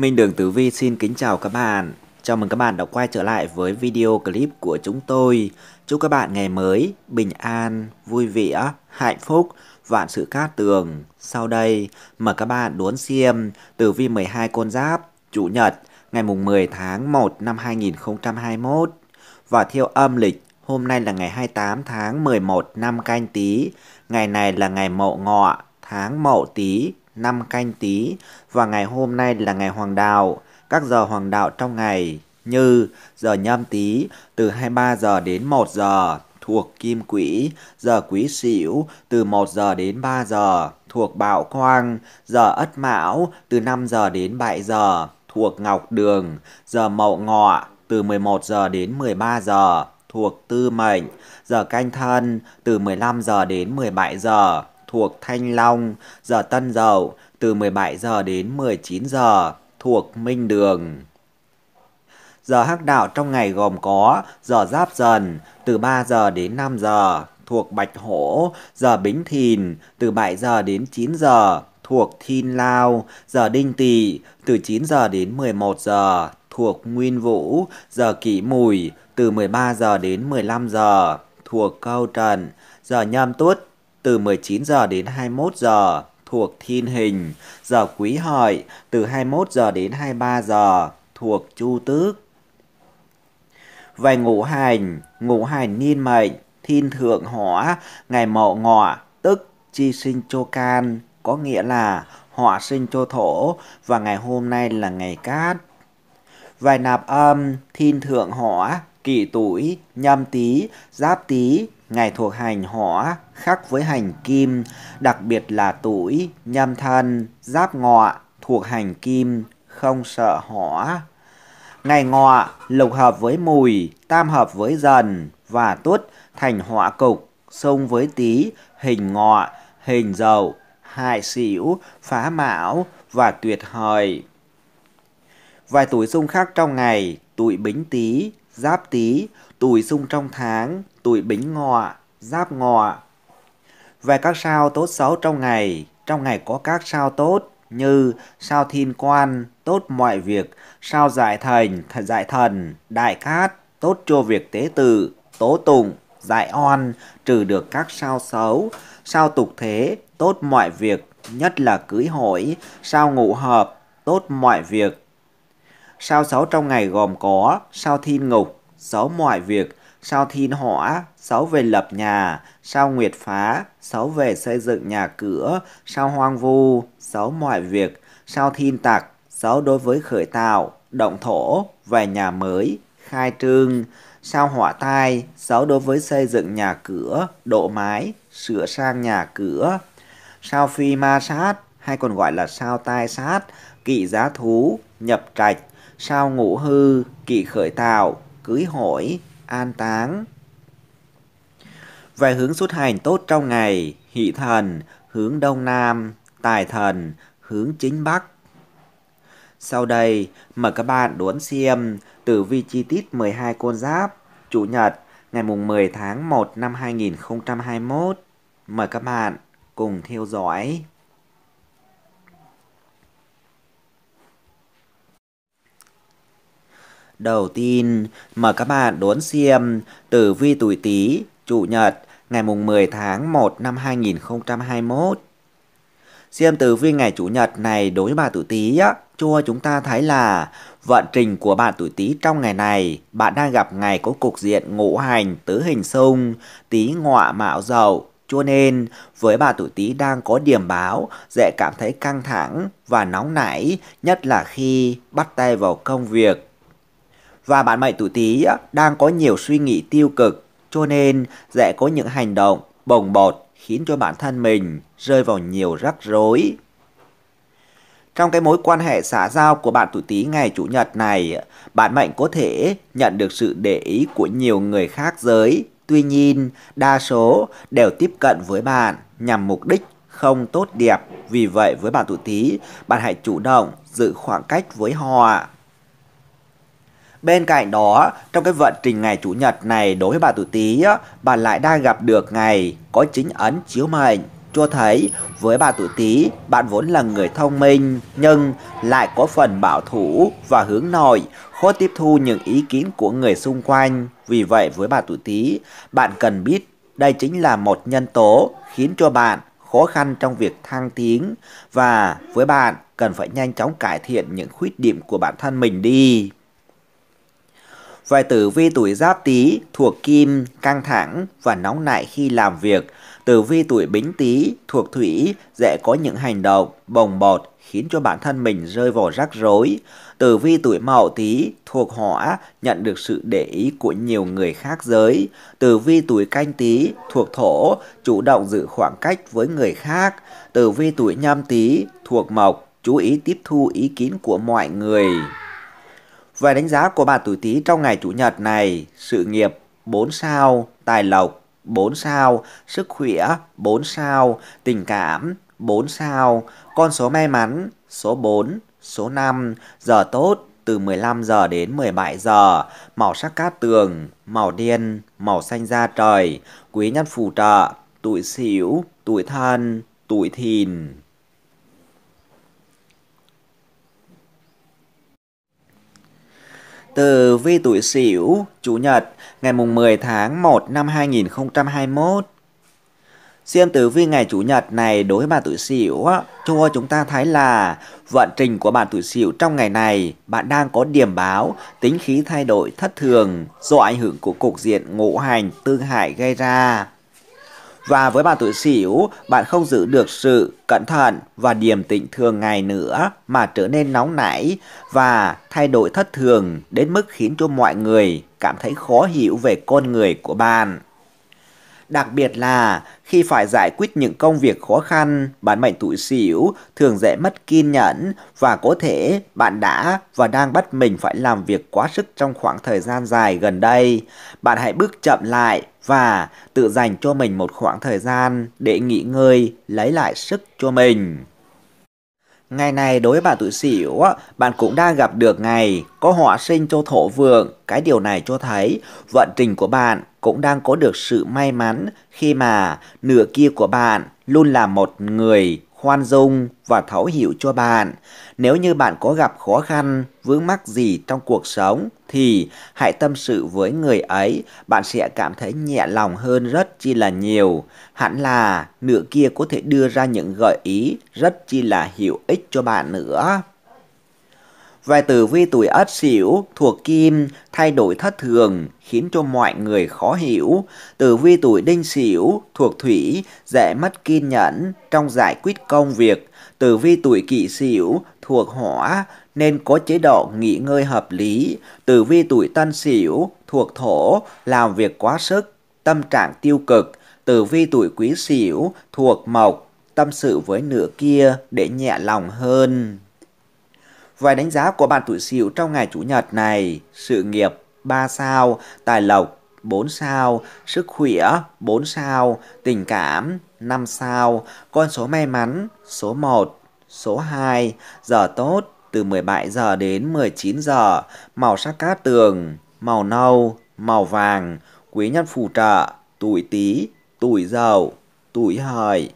Minh Đường Tử Vi xin kính chào các bạn. Chào mừng các bạn đã quay trở lại với video clip của chúng tôi. Chúc các bạn ngày mới, bình an, vui vẻ, hạnh phúc, vạn sự cát tường. Sau đây, mời các bạn đón xem Tử Vi 12 con giáp, Chủ nhật, ngày mùng 10 tháng 1 năm 2021. Và theo âm lịch, hôm nay là ngày 28 tháng 11 năm canh Tý. Ngày này là ngày mậu ngọ, tháng mậu Tý năm canh tý và ngày hôm nay là ngày hoàng đạo. Các giờ hoàng đạo trong ngày như giờ nhâm tý từ 23 giờ đến 1 giờ thuộc kim quỹ, giờ quý sửu từ 1 giờ đến 3 giờ thuộc bạo quang, giờ ất mão từ 5 giờ đến 7 giờ thuộc ngọc đường, giờ mậu ngọ từ 11 giờ đến 13 giờ thuộc tư mệnh, giờ canh thân từ 15 giờ đến 17 giờ thuộc Thanh Long, giờ Tân Dậu từ 17 giờ đến 19 giờ thuộc Minh Đường. Giờ hắc đạo trong ngày gồm có giờ Giáp Dần từ 3 giờ đến 5 giờ thuộc Bạch Hổ, giờ Bính Thìn từ 7 giờ đến 9 giờ thuộc Thiên Lao, giờ Đinh Tỵ từ 9 giờ đến 11 giờ thuộc Nguyên Vũ, giờ Kỷ Mùi từ 13 giờ đến 15 giờ thuộc Câu Trần, giờ Nhâm Tuất từ 19 giờ đến 21 giờ thuộc thiên hình, giờ quý hợi từ 21 giờ đến 23 giờ thuộc chu tước. Về ngũ hành, ngũ hành niên mệnh, thiên thượng hỏa, ngày mậu ngọ, tức chi sinh cho can, có nghĩa là hỏa sinh cho thổ và ngày hôm nay là ngày cát. Vài nạp âm, thiên thượng hỏa, kỷ tuổi, nhâm tý, giáp tý, Ngày thuộc hành hỏa khắc với hành kim, đặc biệt là tuổi, nhâm thân, giáp ngọ thuộc hành kim, không sợ hỏa. Ngày ngọ lục hợp với mùi, tam hợp với dần và tuất thành hỏa cục, xung với tý, hình ngọ, hình dầu, hại xỉu, phá mão và tuyệt hời. Vài tuổi xung khác trong ngày, tuổi bính tý, giáp tý, tuổi xung trong tháng, tuổi bính ngọ, giáp ngọ. Về các sao tốt xấu trong ngày, trong ngày có các sao tốt như sao thiên quan, tốt mọi việc, sao giải thành, giải thần, đại cát, tốt cho việc tế tự, tố tụng, giải oan, trừ được các sao xấu, sao tục thế, tốt mọi việc, nhất là cưới hỏi, sao ngũ hợp, tốt mọi việc. Sao xấu trong ngày gồm có sao thiên ngục, xấu mọi việc, sao thiên hỏa, xấu về lập nhà, sao nguyệt phá, xấu về xây dựng nhà cửa, sao hoang vu, xấu mọi việc, sao thiên tặc, xấu đối với khởi tạo, động thổ, về nhà mới, khai trương, sao hỏa tai, xấu đối với xây dựng nhà cửa, độ mái, sửa sang nhà cửa, sao phi ma sát, hay còn gọi là sao tai sát, kỵ giá thú, nhập trạch, sao ngũ hư, kỵ khởi tạo, cưới hỏi, an táng. Về hướng xuất hành tốt trong ngày, hỷ thần, hướng đông nam, tài thần, hướng chính bắc. Sau đây, mời các bạn đón xem tử vi chi tiết 12 con giáp, Chủ nhật, ngày mùng 10 tháng 1 năm 2021. Mời các bạn cùng theo dõi. Đầu tiên, mời các bạn đón xem Tử vi tuổi Tý, Chủ nhật, ngày mùng 10 tháng 1 năm 2021. Xem tử vi ngày Chủ nhật này đối với bà tuổi Tý á, cho chúng ta thấy là vận trình của bạn tuổi Tý trong ngày này, bạn đang gặp ngày có cục diện ngũ hành tứ hình xung, Tý ngọa mạo dậu, cho nên, với bà tuổi Tý đang có điểm báo, dễ cảm thấy căng thẳng và nóng nảy, nhất là khi bắt tay vào công việc và bạn mệnh tuổi Tý đang có nhiều suy nghĩ tiêu cực, cho nên sẽ có những hành động bồng bột khiến cho bản thân mình rơi vào nhiều rắc rối. Trong cái mối quan hệ xã giao của bạn tuổi Tý ngày chủ nhật này, bạn mệnh có thể nhận được sự để ý của nhiều người khác giới. Tuy nhiên, đa số đều tiếp cận với bạn nhằm mục đích không tốt đẹp. Vì vậy với bạn tuổi Tý, bạn hãy chủ động giữ khoảng cách với họ. Bên cạnh đó, trong cái vận trình ngày Chủ nhật này đối với bà tuổi Tý, bạn lại đang gặp được ngày có chính ấn chiếu mệnh. Cho thấy với bà tuổi Tý, bạn vốn là người thông minh nhưng lại có phần bảo thủ và hướng nội, khó tiếp thu những ý kiến của người xung quanh. Vì vậy với bà tuổi Tý, bạn cần biết đây chính là một nhân tố khiến cho bạn khó khăn trong việc thăng tiến và với bạn cần phải nhanh chóng cải thiện những khuyết điểm của bản thân mình đi. Vài tử vi tuổi giáp tý thuộc kim, căng thẳng và nóng nảy khi làm việc. Tử vi tuổi bính tý thuộc thủy dễ có những hành động bồng bột khiến cho bản thân mình rơi vào rắc rối. Tử vi tuổi mậu tý thuộc hỏa nhận được sự để ý của nhiều người khác giới. Tử vi tuổi canh tý thuộc thổ chủ động giữ khoảng cách với người khác. Tử vi tuổi nhâm tý thuộc mộc chú ý tiếp thu ý kiến của mọi người. Về đánh giá của bà tuổi Tý trong ngày chủ nhật này, sự nghiệp 4 sao, tài lộc 4 sao, sức khỏe 4 sao, tình cảm 4 sao, con số may mắn số 4, số 5, giờ tốt từ 15 giờ đến 17 giờ, màu sắc cát tường, màu đen, màu xanh da trời, quý nhân phù trợ, tuổi sửu, tuổi thân, tuổi thìn. từ Vi Tuổi Sửu, Chủ nhật, ngày mùng 10 tháng 1 năm 2021. Xem tử vi ngày Chủ nhật này đối với bạn tuổi Sửu cho chúng ta thấy là vận trình của bạn tuổi Sửu trong ngày này bạn đang có điểm báo tính khí thay đổi thất thường do ảnh hưởng của cục diện ngũ hành tương hại gây ra. Và với bạn tuổi sửu, bạn không giữ được sự cẩn thận và điềm tĩnh thường ngày nữa mà trở nên nóng nảy và thay đổi thất thường đến mức khiến cho mọi người cảm thấy khó hiểu về con người của bạn. Đặc biệt là khi phải giải quyết những công việc khó khăn, bạn mệnh tuổi sửu thường dễ mất kiên nhẫn và có thể bạn đã và đang bắt mình phải làm việc quá sức trong khoảng thời gian dài gần đây. Bạn hãy bước chậm lại và tự dành cho mình một khoảng thời gian để nghỉ ngơi, lấy lại sức cho mình. Ngày này đối với bạn tuổi sửu, bạn cũng đang gặp được ngày có họa sinh cho thổ vượng. Cái điều này cho thấy vận trình của bạn cũng đang có được sự may mắn khi mà nửa kia của bạn luôn là một người khoan dung và thấu hiểu cho bạn. Nếu như bạn có gặp khó khăn, vướng mắc gì trong cuộc sống thì hãy tâm sự với người ấy, bạn sẽ cảm thấy nhẹ lòng hơn rất chi là nhiều. Hẳn là nửa kia có thể đưa ra những gợi ý rất chi là hữu ích cho bạn nữa. Vài tử vi tuổi ất sửu thuộc kim thay đổi thất thường khiến cho mọi người khó hiểu. Tử vi tuổi đinh sửu thuộc thủy dễ mất kiên nhẫn trong giải quyết công việc. Tử vi tuổi kỷ sửu thuộc hỏa nên có chế độ nghỉ ngơi hợp lý. Tử vi tuổi tân sửu thuộc thổ làm việc quá sức, tâm trạng tiêu cực. Tử vi tuổi quý sửu thuộc mộc tâm sự với nửa kia để nhẹ lòng hơn. Vài đánh giá của bạn tuổi sửu trong ngày Chủ nhật này, sự nghiệp 3 sao, tài lộc 4 sao, sức khỏe 4 sao, tình cảm 5 sao, con số may mắn số 1, số 2, giờ tốt từ 17 giờ đến 19 giờ, màu sắc cát tường, màu nâu, màu vàng, quý nhân phù trợ, tuổi Tý, tuổi Dậu, tuổi Hợi.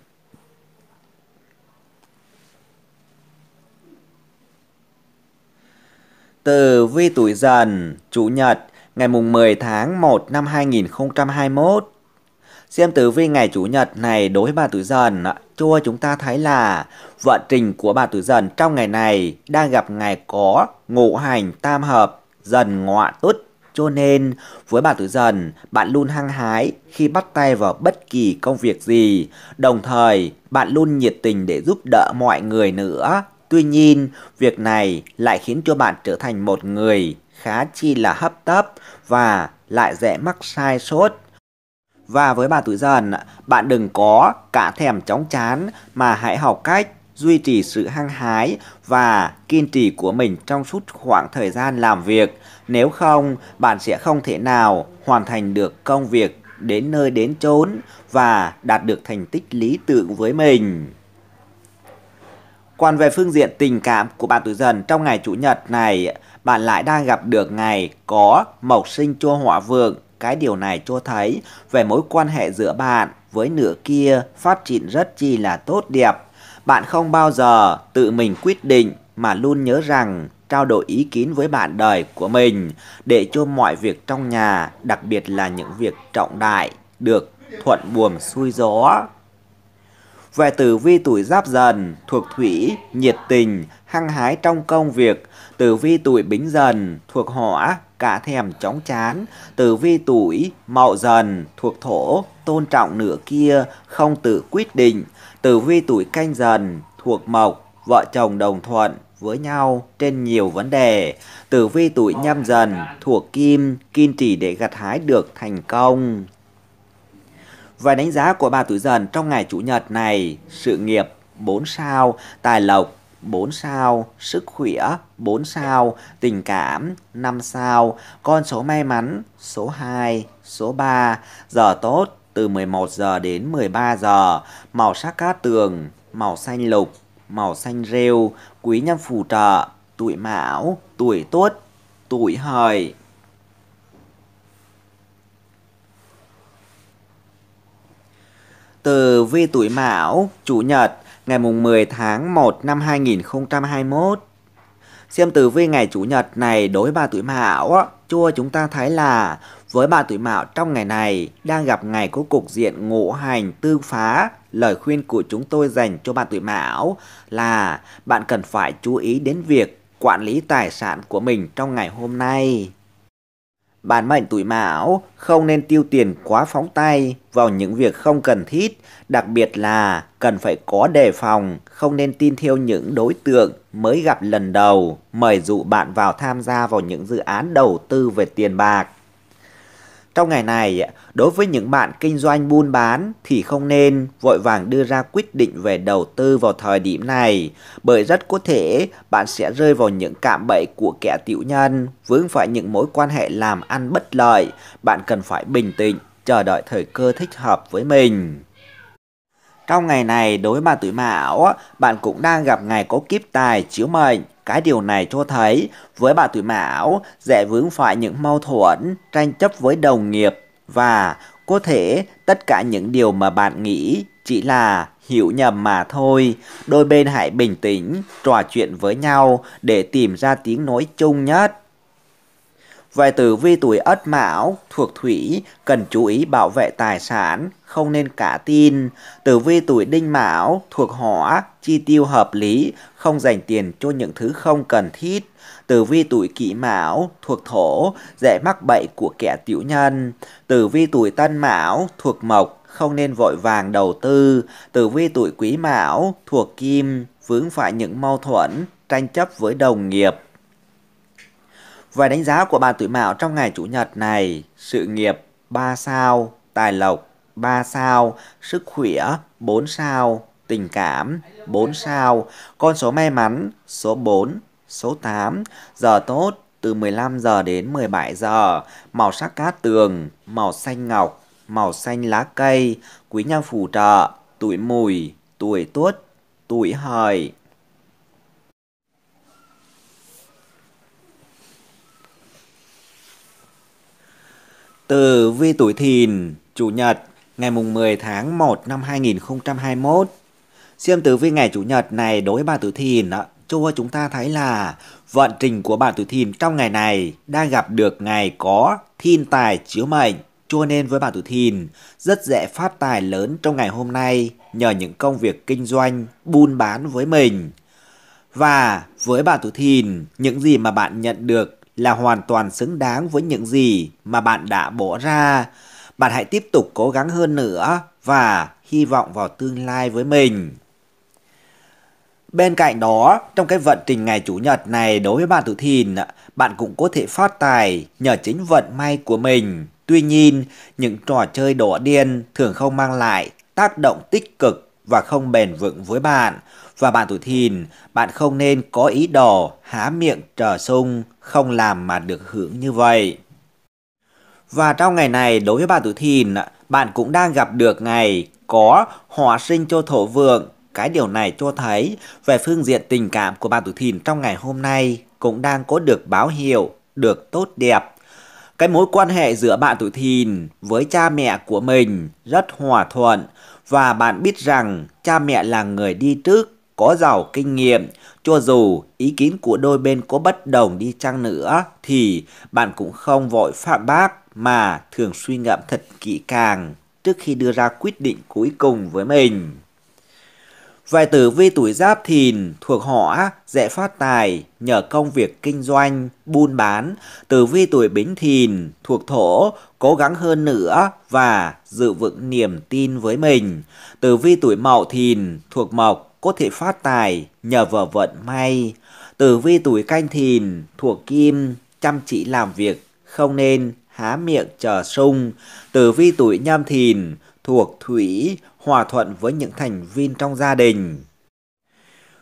Từ vi tuổi dần, chủ nhật, ngày mùng 10 tháng 1 năm 2021. Xem tử vi ngày chủ nhật này đối với bà tuổi dần, cho chúng ta thấy là vận trình của bà tuổi dần trong ngày này đang gặp ngày có ngũ hành tam hợp dần ngọa tuất cho nên với bà tuổi dần, bạn luôn hăng hái khi bắt tay vào bất kỳ công việc gì, đồng thời bạn luôn nhiệt tình để giúp đỡ mọi người nữa. Tuy nhiên, việc này lại khiến cho bạn trở thành một người khá chi là hấp tấp và lại dễ mắc sai sốt. Và với bà tuổi dần, bạn đừng có cả thèm chóng chán mà hãy học cách duy trì sự hăng hái và kiên trì của mình trong suốt khoảng thời gian làm việc. Nếu không, bạn sẽ không thể nào hoàn thành được công việc đến nơi đến chốn và đạt được thành tích lý tưởng với mình. Còn về phương diện tình cảm của bạn tuổi dần trong ngày Chủ nhật này, bạn lại đang gặp được ngày có mộc sinh chua hỏa vượng. Cái điều này cho thấy về mối quan hệ giữa bạn với nửa kia phát triển rất chi là tốt đẹp. Bạn không bao giờ tự mình quyết định mà luôn nhớ rằng trao đổi ý kiến với bạn đời của mình để cho mọi việc trong nhà, đặc biệt là những việc trọng đại, được thuận buồm xuôi gió về tử vi tuổi giáp dần, thuộc thủy, nhiệt tình, hăng hái trong công việc. Tử vi tuổi bính dần, thuộc hỏa, cả thèm chóng chán. Tử vi tuổi mậu dần, thuộc thổ, tôn trọng nửa kia, không tự quyết định. Tử vi tuổi canh dần, thuộc mộc, vợ chồng đồng thuận, với nhau trên nhiều vấn đề. Tử vi tuổi nhâm dần thuộc kim, kiên trì để gặt hái được thành công. Vài đánh giá của bà tuổi dần trong ngày Chủ nhật này, sự nghiệp 4 sao, tài lộc 4 sao, sức khỏe 4 sao, tình cảm 5 sao, con số may mắn số 2, số 3, giờ tốt từ 11 giờ đến 13 giờ, màu sắc cát tường, màu xanh lục, màu xanh rêu, quý nhân phù trợ, tuổi mão, tuổi tuất, tuổi hợi. từ vi tuổi Mão, Chủ nhật, ngày mùng 10 tháng 1 năm 2021. Xem tử vi ngày Chủ nhật này đối với bà tuổi Mão, chua chúng ta thấy là với bà tuổi Mão trong ngày này đang gặp ngày có cục diện ngũ hành tư phá. Lời khuyên của chúng tôi dành cho bạn tuổi Mão là bạn cần phải chú ý đến việc quản lý tài sản của mình trong ngày hôm nay. Bản mệnh tuổi mão không nên tiêu tiền quá phóng tay vào những việc không cần thiết, đặc biệt là cần phải có đề phòng, không nên tin theo những đối tượng mới gặp lần đầu, mời dụ bạn vào tham gia vào những dự án đầu tư về tiền bạc. Trong ngày này, đối với những bạn kinh doanh buôn bán thì không nên vội vàng đưa ra quyết định về đầu tư vào thời điểm này, bởi rất có thể bạn sẽ rơi vào những cạm bẫy của kẻ tiểu nhân, vướng phải những mối quan hệ làm ăn bất lợi, bạn cần phải bình tĩnh, chờ đợi thời cơ thích hợp với mình. Trong ngày này đối mà tuổi mão, bạn cũng đang gặp ngày có kiếp tài chiếu mệnh, cái điều này cho thấy với bà tuổi mão dễ vướng phải những mâu thuẫn, tranh chấp với đồng nghiệp và có thể tất cả những điều mà bạn nghĩ chỉ là hiểu nhầm mà thôi. Đôi bên hãy bình tĩnh, trò chuyện với nhau để tìm ra tiếng nói chung nhất. Về tử vi tuổi ất mão thuộc thủy cần chú ý bảo vệ tài sản, không nên cả tin. Tử vi tuổi đinh mão thuộc hỏa, chi tiêu hợp lý, không dành tiền cho những thứ không cần thiết. Tử vi tuổi kỷ mão thuộc thổ, dễ mắc bệnh của kẻ tiểu nhân. Tử vi tuổi tân mão thuộc mộc, không nên vội vàng đầu tư. Tử vi tuổi quý mão thuộc kim, vướng phải những mâu thuẫn, tranh chấp với đồng nghiệp. Vài đánh giá của bà tuổi mạo trong ngày Chủ nhật này, sự nghiệp 3 sao, tài lộc 3 sao, sức khỏe 4 sao, tình cảm 4 sao, con số may mắn số 4, số 8, giờ tốt từ 15 giờ đến 17 giờ, màu sắc cát tường, màu xanh ngọc, màu xanh lá cây, quý nhân phù trợ, tuổi mùi, tuổi tuất, tuổi hợi. Từ vi tuổi thìn, Chủ nhật, ngày mùng 10 tháng 1 năm 2021. Xem tử vi ngày Chủ nhật này đối bà tuổi thìn, cho chúng ta thấy là vận trình của bà tuổi thìn trong ngày này đang gặp được ngày có thiên tài chiếu mệnh. Cho nên với bà tuổi thìn, rất dễ phát tài lớn trong ngày hôm nay nhờ những công việc kinh doanh, buôn bán với mình. Và với bà tuổi thìn, những gì mà bạn nhận được là hoàn toàn xứng đáng với những gì mà bạn đã bỏ ra. Bạn hãy tiếp tục cố gắng hơn nữa và hy vọng vào tương lai với mình. Bên cạnh đó, trong cái vận trình ngày Chủ nhật này đối với bạn tuổi thìn, bạn cũng có thể phát tài nhờ chính vận may của mình. Tuy nhiên, những trò chơi đỏ điên thường không mang lại tác động tích cực và không bền vững với bạn. Và bạn tuổi thìn, bạn không nên có ý đồ há miệng trở sung không làm mà được hưởng như vậy. Và trong ngày này, đối với bà tuổi thìn, bạn cũng đang gặp được ngày có hòa sinh cho thổ vượng. Cái điều này cho thấy về phương diện tình cảm của bạn tuổi thìn trong ngày hôm nay cũng đang có được báo hiệu, được tốt đẹp. Cái mối quan hệ giữa bạn tuổi thìn với cha mẹ của mình rất hòa thuận và bạn biết rằng cha mẹ là người đi trước có giàu kinh nghiệm, cho dù ý kiến của đôi bên có bất đồng đi chăng nữa thì bạn cũng không vội phạm bác mà thường suy ngẫm thật kỹ càng trước khi đưa ra quyết định cuối cùng với mình. Vài tử vi tuổi giáp thìn thuộc họ dễ phát tài nhờ công việc kinh doanh, buôn bán. Tử vi tuổi bính thìn thuộc thổ cố gắng hơn nữa và giữ vững niềm tin với mình. Tử vi tuổi mậu thìn thuộc mộc có thể phát tài nhờ vào vận may. Tử vi tuổi canh thìn thuộc kim, chăm chỉ làm việc, không nên há miệng chờ sung. Tử vi tuổi nhâm thìn thuộc thủy, hòa thuận với những thành viên trong gia đình.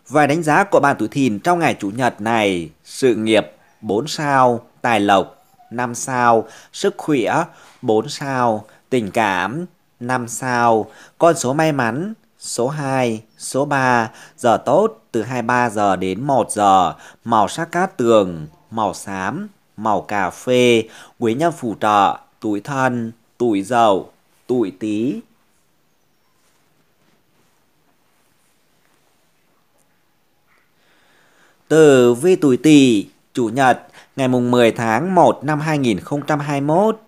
Vài đánh giá của bạn tuổi thìn trong ngày Chủ nhật này, sự nghiệp 4 sao, tài lộc 5 sao, sức khỏe 4 sao, tình cảm 5 sao, con số may mắn Số 2, số 3, giờ tốt từ 23 giờ đến 1 giờ, màu sắc cát tường, màu xám, màu cà phê, quý nhân phù trợ, tuổi thân, tuổi dậu, tuổi tý. từ vi tuổi tỵ, chủ nhật, ngày mùng 10 tháng 1 năm 2021.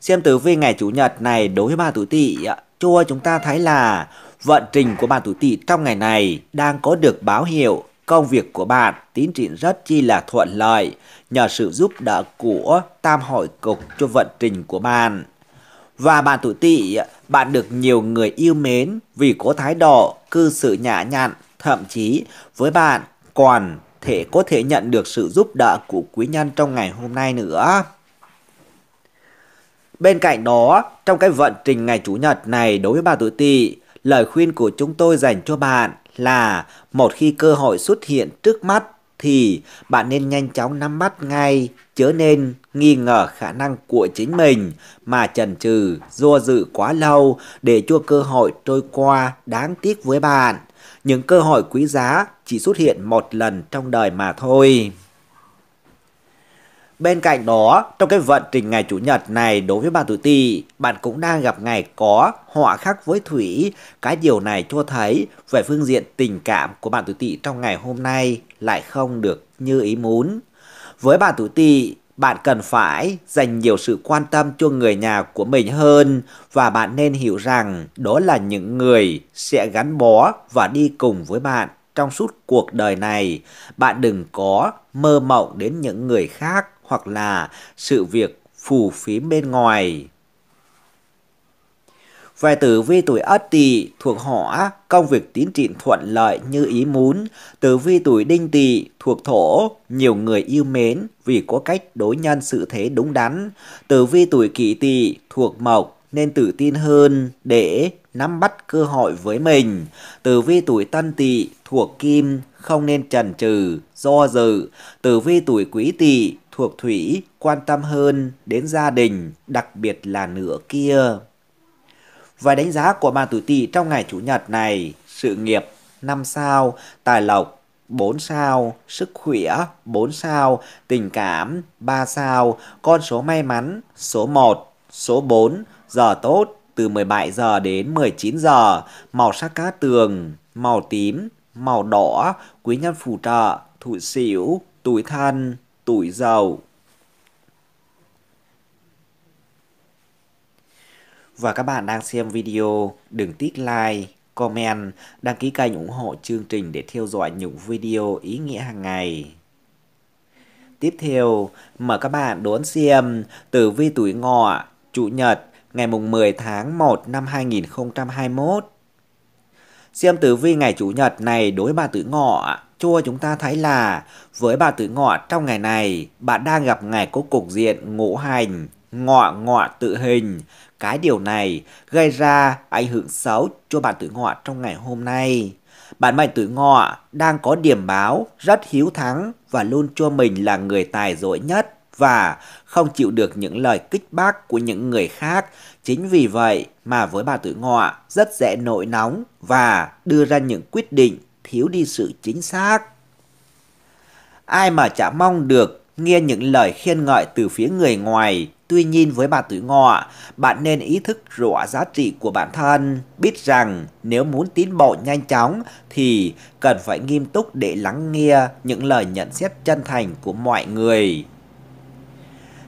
Xem tử vi ngày chủ nhật này đối với ba tuổi tỵ, cho chúng ta thấy là Vận trình của bạn tuổi Tỵ trong ngày này đang có được báo hiệu công việc của bạn tiến triển rất chi là thuận lợi nhờ sự giúp đỡ của tam hội cục cho vận trình của bạn. Và bạn tuổi Tỵ, bạn được nhiều người yêu mến vì có thái độ cư xử nhã nhặn, thậm chí với bạn còn thể có thể nhận được sự giúp đỡ của quý nhân trong ngày hôm nay nữa. Bên cạnh đó, trong cái vận trình ngày Chủ nhật này đối với bà tuổi Tỵ, lời khuyên của chúng tôi dành cho bạn là một khi cơ hội xuất hiện trước mắt thì bạn nên nhanh chóng nắm bắt ngay, chớ nên nghi ngờ khả năng của chính mình mà chần chừ, do dự quá lâu để cho cơ hội trôi qua đáng tiếc với bạn. Những cơ hội quý giá chỉ xuất hiện một lần trong đời mà thôi. Bên cạnh đó, trong cái vận trình ngày Chủ nhật này đối với bạn tuổi tỵ, bạn cũng đang gặp ngày có họa khắc với thủy. Cái điều này cho thấy về phương diện tình cảm của bạn tuổi tỵ trong ngày hôm nay lại không được như ý muốn. Với bạn tuổi tỵ, bạn cần phải dành nhiều sự quan tâm cho người nhà của mình hơn và bạn nên hiểu rằng đó là những người sẽ gắn bó và đi cùng với bạn trong suốt cuộc đời này, bạn đừng có mơ mộng đến những người khác hoặc là sự việc phù phím bên ngoài. Về tử vi tuổi Ất Tỵ thuộc Hỏa, công việc tiến triển thuận lợi như ý muốn. Tử vi tuổi Đinh Tỵ thuộc Thổ, nhiều người yêu mến vì có cách đối nhân sự thế đúng đắn. Tử vi tuổi Kỷ Tỵ thuộc Mộc, nên tự tin hơn để nắm bắt cơ hội với mình. Tử vi tuổi tân tỵ thuộc kim không nên chần chừ, do dự. Tử vi tuổi quý tỵ thuộc thủy quan tâm hơn đến gia đình, đặc biệt là nửa kia. Và đánh giá của bạn tuổi tỵ trong ngày chủ nhật này, sự nghiệp 5 sao, tài lộc 4 sao, sức khỏe 4 sao, tình cảm 3 sao, con số may mắn số 1, số 4, giờ tốt từ 17 giờ đến 19 giờ, màu sắc cá tường, màu tím, màu đỏ, quý nhân phù trợ, thụ xỉu, tuổi thân, tuổi giàu Và các bạn đang xem video, đừng tích like, comment, đăng ký kênh ủng hộ chương trình để theo dõi những video ý nghĩa hàng ngày. Tiếp theo, mời các bạn đón xem từ vi tuổi ngọ, chủ nhật ngày mùng 10 tháng 1 năm 2021. Xem tử vi ngày Chủ nhật này đối bà tử ngọ, chua chúng ta thấy là với bà tử ngọ trong ngày này, bạn đang gặp ngày có cục diện ngũ hành, ngọ ngọ tự hình. Cái điều này gây ra ảnh hưởng xấu cho bạn tử ngọ trong ngày hôm nay. Bạn mệnh tử ngọ đang có điểm báo rất hiếu thắng và luôn cho mình là người tài giỏi nhất và không chịu được những lời kích bác của những người khác. Chính vì vậy mà với bà Tử ngọ rất dễ nổi nóng và đưa ra những quyết định thiếu đi sự chính xác. Ai mà chả mong được nghe những lời khen ngợi từ phía người ngoài. Tuy nhiên với bà Tử Ngọ, bạn nên ý thức rõ giá trị của bản thân, biết rằng nếu muốn tiến bộ nhanh chóng thì cần phải nghiêm túc để lắng nghe những lời nhận xét chân thành của mọi người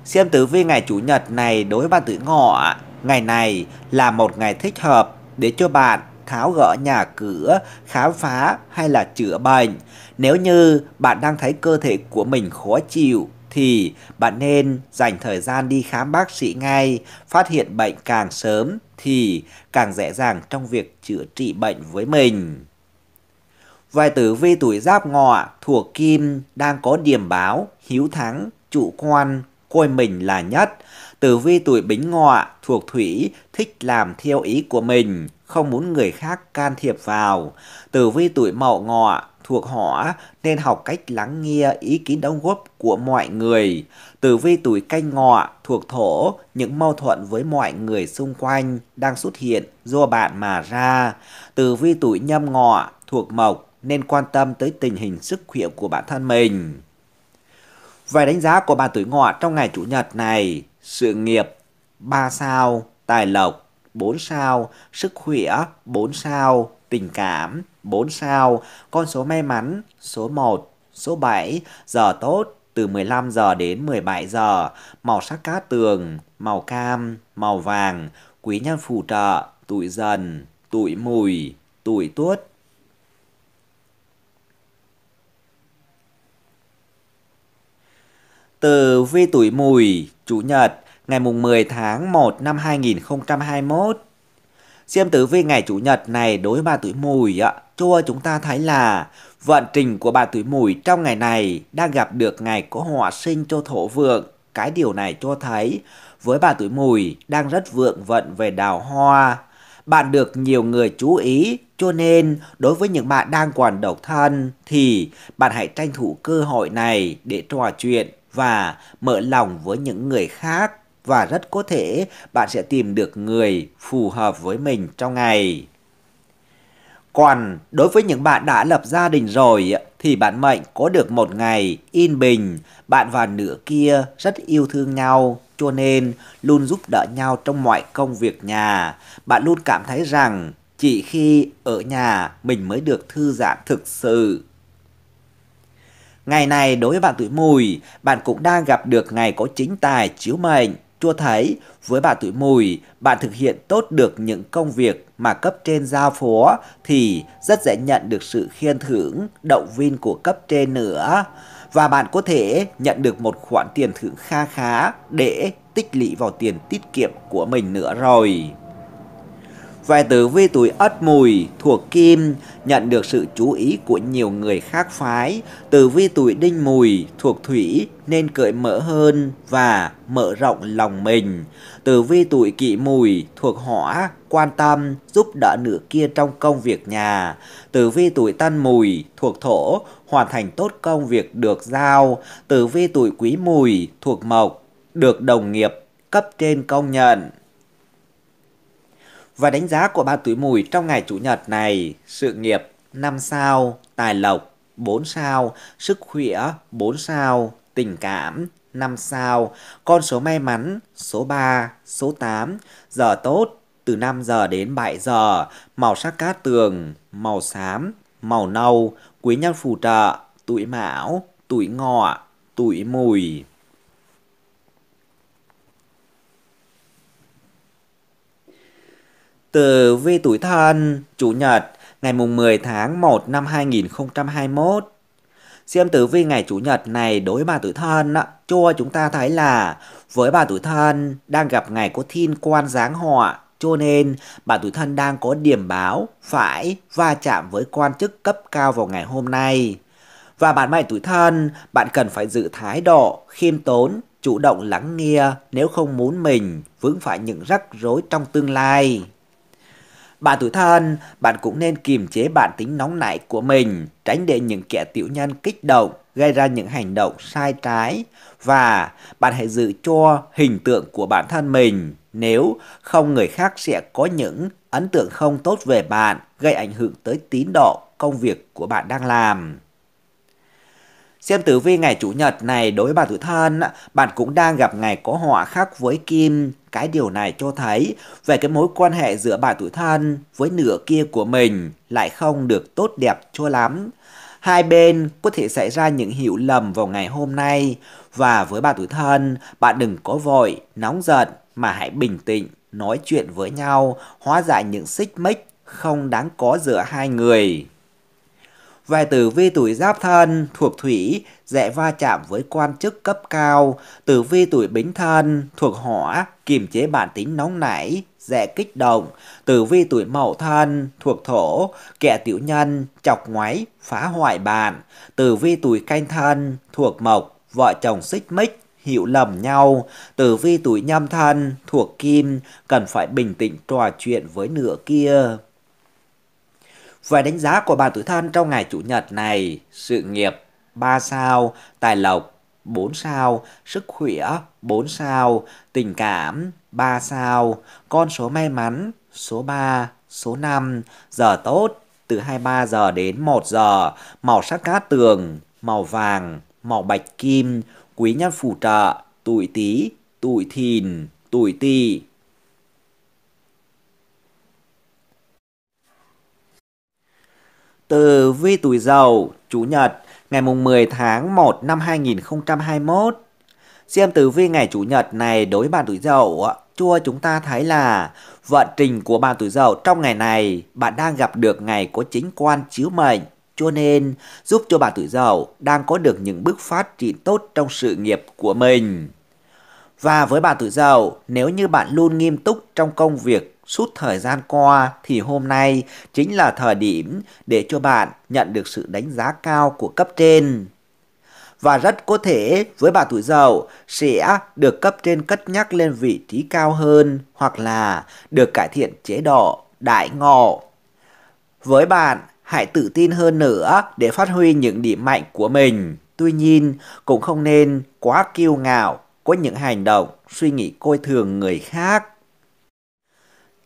xem tử vi ngày Chủ nhật này đối với bạn tử ngọ, ngày này là một ngày thích hợp để cho bạn tháo gỡ nhà cửa, khám phá hay là chữa bệnh. Nếu như bạn đang thấy cơ thể của mình khó chịu thì bạn nên dành thời gian đi khám bác sĩ ngay, phát hiện bệnh càng sớm thì càng dễ dàng trong việc chữa trị bệnh với mình. Vài tử vi tuổi giáp ngọ thuộc kim đang có điểm báo hiếu thắng, chủ quan, coi mình là nhất. Tử vi tuổi bính ngọ thuộc thủy thích làm theo ý của mình, không muốn người khác can thiệp vào. Tử vi tuổi mậu ngọ thuộc hỏa nên học cách lắng nghe ý kiến đóng góp của mọi người. Tử vi tuổi canh ngọ thuộc thổ, những mâu thuẫn với mọi người xung quanh đang xuất hiện do bạn mà ra. Tử vi tuổi nhâm ngọ thuộc mộc nên quan tâm tới tình hình sức khỏe của bản thân mình. Vài đánh giá của bà tuổi ngọ trong ngày chủ nhật này, sự nghiệp 3 sao, tài lộc 4 sao, sức khỏe 4 sao, tình cảm 4 sao, con số may mắn số 1, số 7, giờ tốt từ 15 giờ đến 17 giờ, màu sắc cá tường, màu cam, màu vàng, quý nhân phù trợ, tuổi dần, tuổi mùi, tuổi tuất, Từ vi tuổi mùi, Chủ nhật, ngày mùng 10 tháng 1 năm 2021. Xem tử vi ngày Chủ nhật này đối với bà tuổi mùi ạ, cho chúng ta thấy là vận trình của bà tuổi mùi trong ngày này đang gặp được ngày có họa sinh cho thổ vượng. Cái điều này cho thấy với bà tuổi mùi đang rất vượng vận về đào hoa. Bạn được nhiều người chú ý cho nên đối với những bạn đang còn độc thân thì bạn hãy tranh thủ cơ hội này để trò chuyện và mở lòng với những người khác và rất có thể bạn sẽ tìm được người phù hợp với mình trong ngày. Còn đối với những bạn đã lập gia đình rồi thì bạn mệnh có được một ngày yên bình, bạn và nửa kia rất yêu thương nhau cho nên luôn giúp đỡ nhau trong mọi công việc nhà. Bạn luôn cảm thấy rằng chỉ khi ở nhà mình mới được thư giãn thực sự. Ngày này đối với bạn tuổi mùi, bạn cũng đang gặp được ngày có chính tài chiếu mệnh. chua thấy, với bạn tuổi mùi, bạn thực hiện tốt được những công việc mà cấp trên giao phó thì rất dễ nhận được sự khen thưởng, động viên của cấp trên nữa. Và bạn có thể nhận được một khoản tiền thưởng kha khá để tích lũy vào tiền tiết kiệm của mình nữa rồi. Vài tử vi tuổi Ất Mùi thuộc Kim nhận được sự chú ý của nhiều người khác phái. Tử vi tuổi Đinh Mùi thuộc Thủy nên cởi mở hơn và mở rộng lòng mình. Tử vi tuổi Kỷ Mùi thuộc Hỏa quan tâm giúp đỡ nửa kia trong công việc nhà. Tử vi tuổi Tân Mùi thuộc Thổ hoàn thành tốt công việc được giao. Tử vi tuổi Quý Mùi thuộc Mộc được đồng nghiệp cấp trên công nhận và đánh giá của ba tuổi mùi trong ngày Chủ nhật này, sự nghiệp 5 sao, tài lộc 4 sao, sức khỏe 4 sao, tình cảm 5 sao, con số may mắn số 3, số 8, giờ tốt từ 5 giờ đến 7 giờ, màu sắc cát tường, màu xám, màu nâu, quý nhân phù trợ, tuổi mão, tuổi ngọ, tuổi mùi. Từ vi tuổi thân, Chủ nhật, ngày mùng 10 tháng 1 năm 2021. Xem tử vi ngày Chủ nhật này đối với bà tuổi thân cho chúng ta thấy là với bà tuổi thân đang gặp ngày có thiên quan giáng họa cho nên bà tuổi thân đang có điểm báo phải va chạm với quan chức cấp cao vào ngày hôm nay. Và bạn mệnh tuổi thân, bạn cần phải giữ thái độ, khiêm tốn, chủ động lắng nghe nếu không muốn mình vướng phải những rắc rối trong tương lai. Bạn tuổi thân, bạn cũng nên kiềm chế bản tính nóng nảy của mình, tránh để những kẻ tiểu nhân kích động, gây ra những hành động sai trái. Và bạn hãy giữ cho hình tượng của bản thân mình, nếu không người khác sẽ có những ấn tượng không tốt về bạn, gây ảnh hưởng tới tín độ công việc của bạn đang làm. Xem tử vi ngày Chủ nhật này đối với bạn tuổi thân, bạn cũng đang gặp ngày có họa khác với kim. Cái điều này cho thấy về cái mối quan hệ giữa bạn tuổi thân với nửa kia của mình lại không được tốt đẹp cho lắm. Hai bên có thể xảy ra những hiểu lầm vào ngày hôm nay và với bạn tuổi thân, bạn đừng có vội, nóng giận mà hãy bình tĩnh nói chuyện với nhau, hóa giải những xích mích không đáng có giữa hai người vài tử vi tuổi giáp thân thuộc thủy, dễ va chạm với quan chức cấp cao. Tử vi tuổi bính thân thuộc hỏa, kiềm chế bản tính nóng nảy, dễ kích động. Tử vi tuổi mậu thân thuộc thổ, kẻ tiểu nhân, chọc ngoáy, phá hoại bàn. Tử vi tuổi canh thân thuộc mộc, vợ chồng xích mích, hiểu lầm nhau. Tử vi tuổi nhâm thân thuộc kim, cần phải bình tĩnh trò chuyện với nửa kia. Về đánh giá của bà tuổi thân trong ngày Chủ nhật này, sự nghiệp 3 sao, tài lộc 4 sao, sức khỏe 4 sao, tình cảm 3 sao, con số may mắn số 3, số 5, giờ tốt từ 23 giờ đến 1 giờ, màu sắc cát tường, màu vàng, màu bạch kim, quý nhân phù trợ, tuổi tí, tuổi thìn, tuổi tỵ. Từ Vi Tuổi giàu Chủ nhật, ngày mùng 10 tháng 1 năm 2021. Xem tử vi ngày Chủ nhật này đối với bạn tuổi giàu chua chúng ta thấy là vận trình của bạn tuổi giàu trong ngày này, bạn đang gặp được ngày có chính quan chiếu mệnh, cho nên giúp cho bạn tuổi giàu đang có được những bước phát triển tốt trong sự nghiệp của mình. Và với bạn tuổi giàu nếu như bạn luôn nghiêm túc trong công việc Suốt thời gian qua thì hôm nay chính là thời điểm để cho bạn nhận được sự đánh giá cao của cấp trên. Và rất có thể với bà tuổi dậu sẽ được cấp trên cất nhắc lên vị trí cao hơn hoặc là được cải thiện chế độ đại ngộ. Với bạn, hãy tự tin hơn nữa để phát huy những điểm mạnh của mình. Tuy nhiên, cũng không nên quá kiêu ngạo có những hành động, suy nghĩ coi thường người khác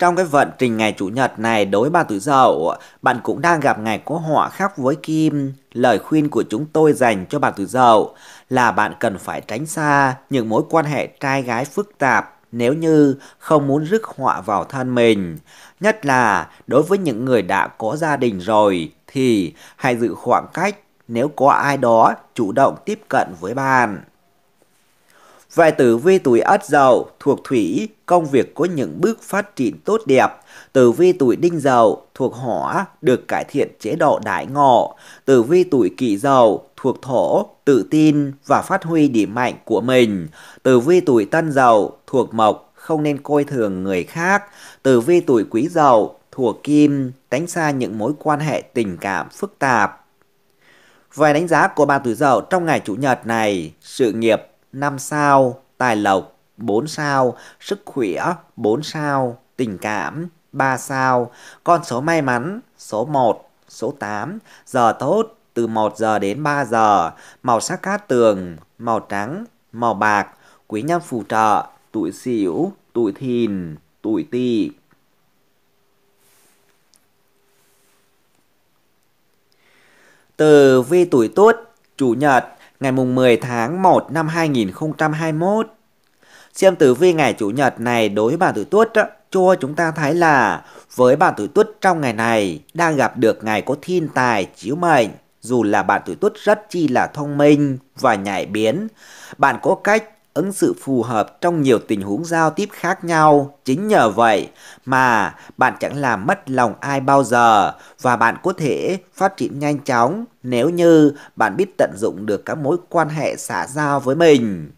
trong cái vận trình ngày Chủ nhật này đối bà tuổi dậu, bạn cũng đang gặp ngày có họa khắc với kim. Lời khuyên của chúng tôi dành cho bà tuổi dậu là bạn cần phải tránh xa những mối quan hệ trai gái phức tạp nếu như không muốn rước họa vào thân mình. Nhất là đối với những người đã có gia đình rồi thì hãy giữ khoảng cách nếu có ai đó chủ động tiếp cận với bạn. Vài tử vi tuổi ất dậu thuộc thủy, công việc có những bước phát triển tốt đẹp. Tử vi tuổi đinh dậu thuộc hỏa, được cải thiện chế độ đại ngọ. Tử vi tuổi kỷ dậu thuộc thổ, tự tin và phát huy điểm mạnh của mình. Tử vi tuổi tân dậu thuộc mộc, không nên coi thường người khác. Tử vi tuổi quý dậu thuộc kim, tránh xa những mối quan hệ tình cảm phức tạp. Vài đánh giá của bạn tuổi dậu trong ngày chủ nhật này, sự nghiệp 5 sao, tài lộc 4 sao, sức khỏe 4 sao, tình cảm 3 sao, con số may mắn số 1, số 8, giờ tốt từ 1 giờ đến 3 giờ, màu sắc cát tường, màu trắng, màu bạc, quý nhân phù trợ, tuổi sửu tuổi thìn, tuổi tỵ. Từ vi tuổi tuất, chủ nhật ngày mùng 10 tháng 1 năm 2021. Xem tử vi ngày Chủ nhật này đối với bà tuổi Tuất cho chúng ta thấy là với bạn tuổi Tuất trong ngày này đang gặp được ngày có thiên tài chiếu mệnh. Dù là bạn tuổi Tuất rất chi là thông minh và nhạy biến, bạn có cách ứng sự phù hợp trong nhiều tình huống giao tiếp khác nhau. Chính nhờ vậy mà bạn chẳng làm mất lòng ai bao giờ và bạn có thể phát triển nhanh chóng nếu như bạn biết tận dụng được các mối quan hệ xã giao với mình.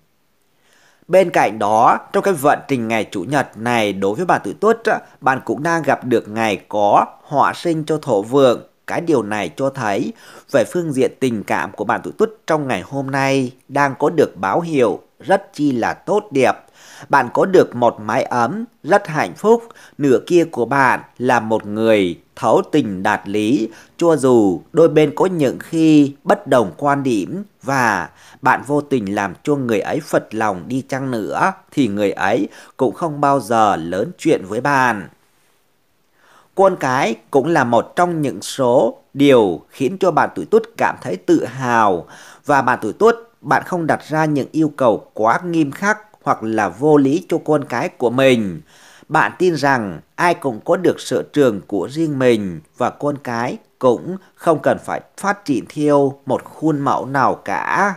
Bên cạnh đó, trong cái vận trình ngày Chủ nhật này đối với bạn tuổi tuất, bạn cũng đang gặp được ngày có họa sinh cho thổ vượng. Cái điều này cho thấy về phương diện tình cảm của bạn tuổi tuất trong ngày hôm nay đang có được báo hiệu rất chi là tốt đẹp. Bạn có được một mái ấm rất hạnh phúc, nửa kia của bạn là một người thấu tình đạt lý, cho dù đôi bên có những khi bất đồng quan điểm và bạn vô tình làm cho người ấy phật lòng đi chăng nữa thì người ấy cũng không bao giờ lớn chuyện với bạn. Con cái cũng là một trong những số điều khiến cho bạn tuổi tuất cảm thấy tự hào và bạn tuổi tuất bạn không đặt ra những yêu cầu quá nghiêm khắc hoặc là vô lý cho con cái của mình. Bạn tin rằng ai cũng có được sở trường của riêng mình và con cái cũng không cần phải phát triển theo một khuôn mẫu nào cả.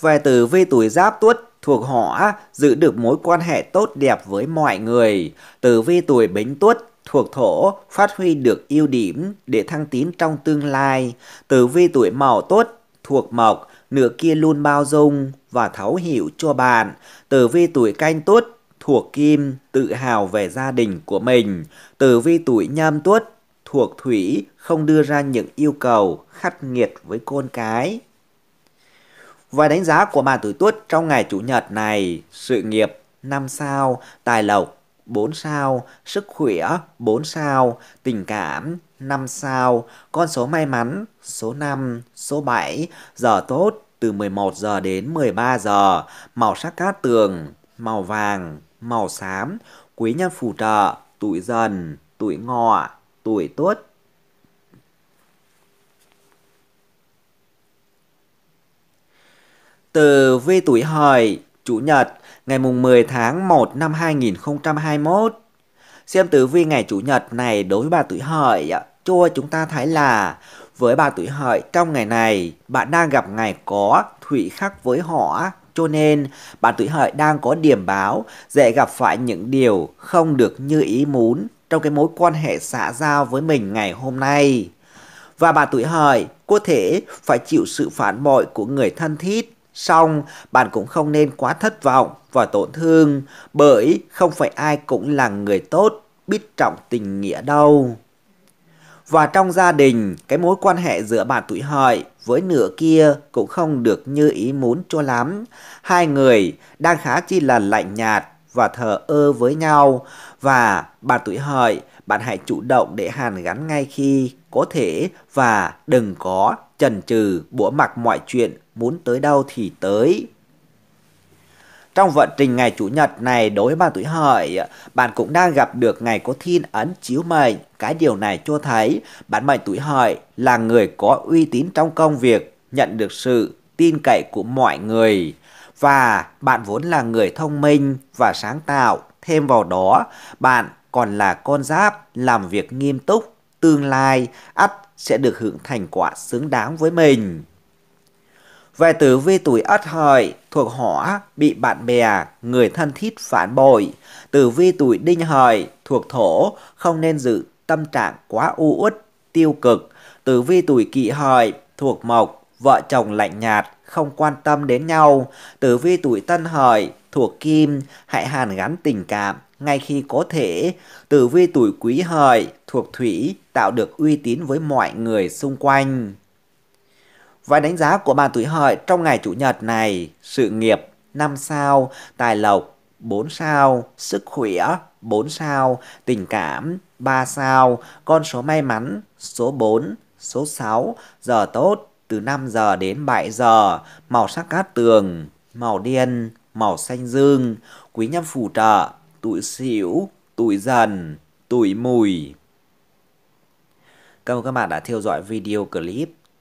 Về tử vi tuổi giáp tuất thuộc hỏa giữ được mối quan hệ tốt đẹp với mọi người. Tử vi tuổi bính tuất thuộc thổ phát huy được ưu điểm để thăng tiến trong tương lai. Tử vi tuổi mậu tuất thuộc mộc nửa kia luôn bao dung và thấu hiểu cho bạn. Tử vi tuổi canh tuất thuộc kim tự hào về gia đình của mình. Tử vi tuổi nhâm tuất thuộc thủy không đưa ra những yêu cầu khắc nghiệt với con cái. Và đánh giá của bạn tuổi tuất trong ngày chủ nhật này, sự nghiệp 5 sao, tài lộc 4 sao, sức khỏe 4 sao, tình cảm 5 sao, con số may mắn, số 5, số 7, giờ tốt từ 11 giờ đến 13 giờ, màu sắc cát tường, màu vàng, màu xám, quý nhân phù trợ, tuổi dần, tuổi ngọ, tuổi tuất. Từ vi tuổi hợi, Chủ nhật, ngày mùng 10 tháng 1 năm 2021. Xem tử vi ngày Chủ nhật này đối với bà tuổi hợi ạ cho chúng ta thấy là với bà tuổi hợi trong ngày này, bạn đang gặp ngày có thủy khắc với họ. Cho nên, bạn tuổi hợi đang có điểm báo, dễ gặp phải những điều không được như ý muốn trong cái mối quan hệ xã giao với mình ngày hôm nay. Và bạn tuổi hợi có thể phải chịu sự phản bội của người thân thiết. song bạn cũng không nên quá thất vọng và tổn thương, bởi không phải ai cũng là người tốt, biết trọng tình nghĩa đâu. Và trong gia đình, cái mối quan hệ giữa bà tuổi hợi với nửa kia cũng không được như ý muốn cho lắm. Hai người đang khá chi là lạnh nhạt và thờ ơ với nhau. Và bà tuổi hợi, bạn hãy chủ động để hàn gắn ngay khi có thể và đừng có chần chừ bủa mặc mọi chuyện muốn tới đâu thì tới. Trong vận trình ngày Chủ nhật này đối với bạn tuổi hợi, bạn cũng đang gặp được ngày có thiên ấn chiếu mệnh. Cái điều này cho thấy bạn mệnh tuổi hợi là người có uy tín trong công việc, nhận được sự tin cậy của mọi người. Và bạn vốn là người thông minh và sáng tạo. Thêm vào đó, bạn còn là con giáp làm việc nghiêm túc, tương lai ắt sẽ được hưởng thành quả xứng đáng với mình. Về tử vi tuổi ất hợi thuộc hỏa bị bạn bè, người thân thiết phản bội. Tử vi tuổi đinh hợi thuộc thổ không nên giữ tâm trạng quá u uất, tiêu cực. Tử vi tuổi kỵ hợi thuộc mộc, vợ chồng lạnh nhạt, không quan tâm đến nhau. Tử vi tuổi tân hợi thuộc kim, hãy hàn gắn tình cảm ngay khi có thể. Tử vi tuổi quý hợi thuộc thủy, tạo được uy tín với mọi người xung quanh. Vài đánh giá của bạn tuổi hợi trong ngày Chủ nhật này, sự nghiệp 5 sao, tài lộc 4 sao, sức khỏe 4 sao, tình cảm 3 sao, con số may mắn số 4, số 6, giờ tốt từ 5 giờ đến 7 giờ, màu sắc cát tường, màu đen, màu xanh dương, quý nhân phù trợ, tuổi xỉu, tuổi dần, tuổi mùi. Cảm ơn các bạn đã theo dõi video clip.